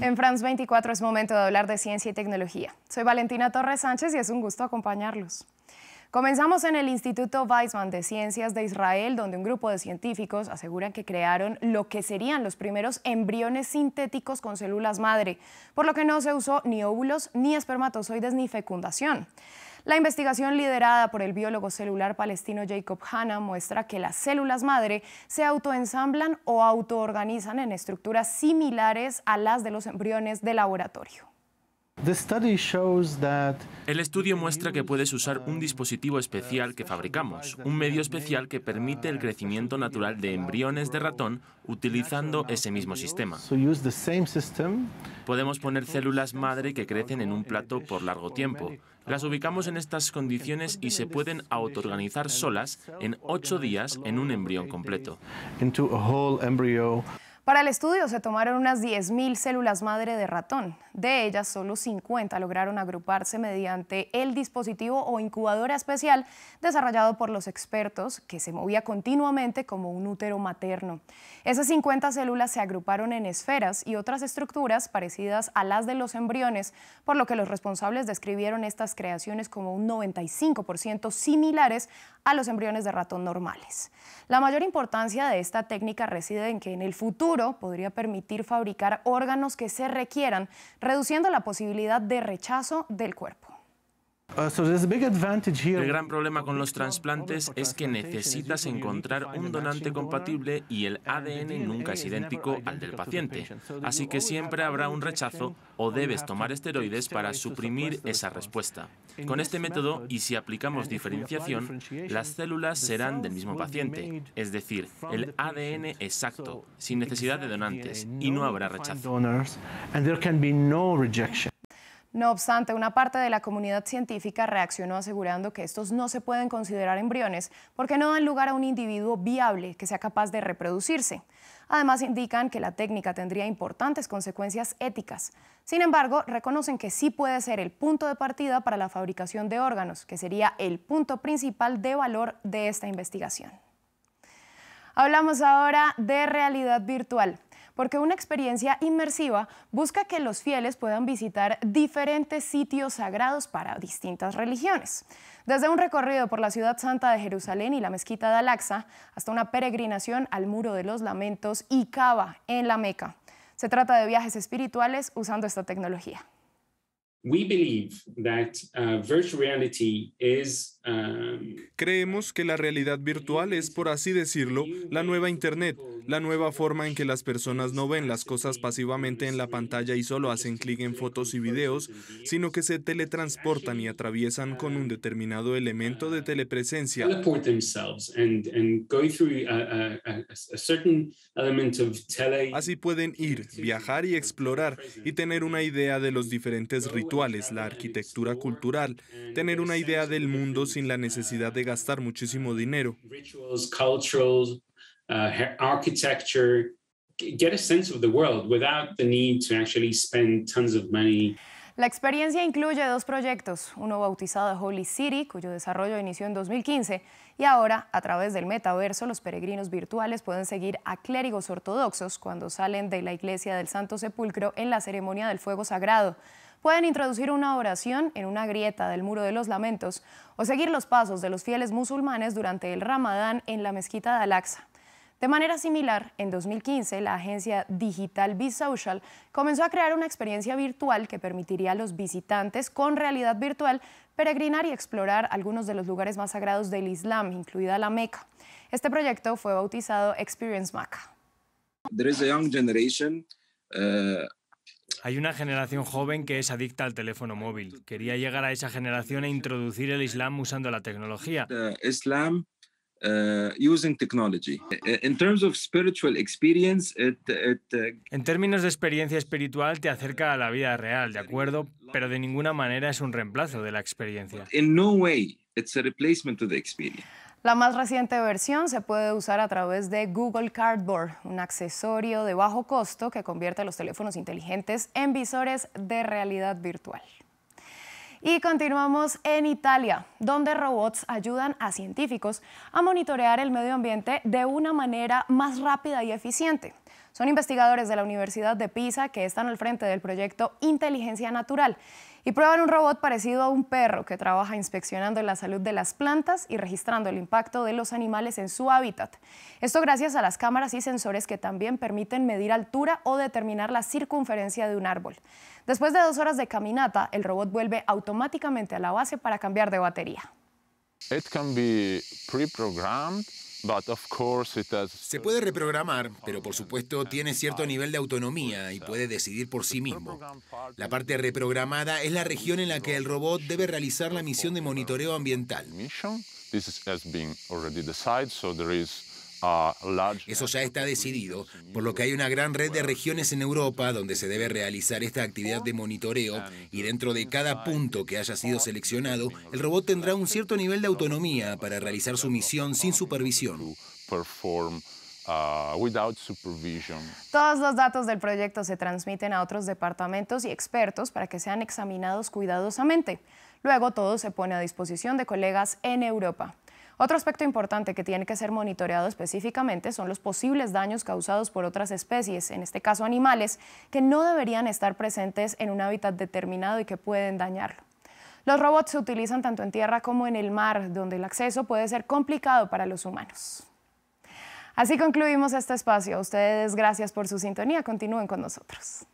En France 24 es momento de hablar de ciencia y tecnología. Soy Valentina Torres Sánchez y es un gusto acompañarlos. Comenzamos en el Instituto Weizmann de Ciencias de Israel, donde un grupo de científicos aseguran que crearon lo que serían los primeros embriones sintéticos con células madre, por lo que no se usó ni óvulos, ni espermatozoides, ni fecundación. La investigación liderada por el biólogo celular palestino Jacob Hanna muestra que las células madre se autoensamblan o autoorganizan en estructuras similares a las de los embriones de laboratorio. El estudio muestra que puedes usar un dispositivo especial que fabricamos, un medio especial que permite el crecimiento natural de embriones de ratón utilizando ese mismo sistema. Podemos poner células madre que crecen en un plato por largo tiempo. Las ubicamos en estas condiciones y se pueden autoorganizar solas en ocho días en un embrión completo. Para el estudio se tomaron unas 10.000 células madre de ratón. De ellas, solo 50 lograron agruparse mediante el dispositivo o incubadora especial desarrollado por los expertos que se movía continuamente como un útero materno. Esas 50 células se agruparon en esferas y otras estructuras parecidas a las de los embriones, por lo que los responsables describieron estas creaciones como un 95% similares a los embriones de ratón normales. La mayor importancia de esta técnica reside en que en el futuro podría permitir fabricar órganos que se requieran, reduciendo la posibilidad de rechazo del cuerpo. Uh, el gran problema con los trasplantes es que necesitas encontrar un donante compatible y el ADN nunca es idéntico al del paciente. Así que siempre habrá un rechazo o debes tomar esteroides para suprimir esa respuesta. Con este método, y si aplicamos diferenciación, las células serán del mismo paciente, es decir, el ADN exacto, sin necesidad de donantes, y no habrá rechazo. No obstante, una parte de la comunidad científica reaccionó asegurando que estos no se pueden considerar embriones porque no dan lugar a un individuo viable que sea capaz de reproducirse. Además, indican que la técnica tendría importantes consecuencias éticas. Sin embargo, reconocen que sí puede ser el punto de partida para la fabricación de órganos, que sería el punto principal de valor de esta investigación. Hablamos ahora de realidad virtual porque una experiencia inmersiva busca que los fieles puedan visitar diferentes sitios sagrados para distintas religiones. Desde un recorrido por la ciudad santa de Jerusalén y la mezquita de Al-Aqsa hasta una peregrinación al Muro de los Lamentos y Cava en la Meca. Se trata de viajes espirituales usando esta tecnología. We believe that uh, virtual reality is Em, Creemos que la realidad virtual es, por así decirlo, la nueva Internet, la nueva forma en que las personas no ven las cosas pasivamente en la pantalla y solo hacen clic en fotos y videos, sino que se teletransportan y atraviesan con un determinado elemento de telepresencia. Así pueden ir, viajar y explorar y tener una idea de los diferentes rituales, la arquitectura cultural, tener una idea del mundo sin la necesidad de gastar muchísimo dinero. La experiencia incluye dos proyectos, uno bautizado Holy City, cuyo desarrollo inició en 2015, y ahora, a través del metaverso, los peregrinos virtuales pueden seguir a clérigos ortodoxos cuando salen de la iglesia del Santo Sepulcro en la ceremonia del fuego sagrado pueden introducir una oración en una grieta del Muro de los Lamentos o seguir los pasos de los fieles musulmanes durante el Ramadán en la mezquita de Al-Aqsa. De manera similar, en 2015, la agencia digital BeSocial Social comenzó a crear una experiencia virtual que permitiría a los visitantes con realidad virtual peregrinar y explorar algunos de los lugares más sagrados del Islam, incluida la Meca. Este proyecto fue bautizado Experience Maca. There is a young generation uh, hay una generación joven que es adicta al teléfono móvil. Quería llegar a esa generación e introducir el Islam usando la tecnología. Islam en términos de experiencia espiritual, te acerca a la vida real, de acuerdo, pero de ninguna manera es un reemplazo de la experiencia. In no way it's a replacement to the experience. La más reciente versión se puede usar a través de Google Cardboard, un accesorio de bajo costo que convierte los teléfonos inteligentes en visores de realidad virtual. Y continuamos en Italia, donde robots ayudan a científicos a monitorear el medio ambiente de una manera más rápida y eficiente. Son investigadores de la Universidad de Pisa que están al frente del proyecto Inteligencia Natural y prueban un robot parecido a un perro que trabaja inspeccionando la salud de las plantas y registrando el impacto de los animales en su hábitat. Esto gracias a las cámaras y sensores que también permiten medir altura o determinar la circunferencia de un árbol. Después de dos horas de caminata, el robot vuelve automáticamente a la base para cambiar de batería. Se puede reprogramar, pero por supuesto tiene cierto nivel de autonomía y puede decidir por sí mismo. La parte reprogramada es la región en la que el robot debe realizar la misión de monitoreo ambiental. Eso ya está decidido, por lo que hay una gran red de regiones en Europa donde se debe realizar esta actividad de monitoreo y dentro de cada punto que haya sido seleccionado, el robot tendrá un cierto nivel de autonomía para realizar su misión sin supervisión. Uh, Todos los datos del proyecto se transmiten a otros departamentos y expertos para que sean examinados cuidadosamente. Luego todo se pone a disposición de colegas en Europa. Otro aspecto importante que tiene que ser monitoreado específicamente son los posibles daños causados por otras especies, en este caso animales, que no deberían estar presentes en un hábitat determinado y que pueden dañarlo. Los robots se utilizan tanto en tierra como en el mar, donde el acceso puede ser complicado para los humanos. Así concluimos este espacio. ustedes gracias por su sintonía. Continúen con nosotros.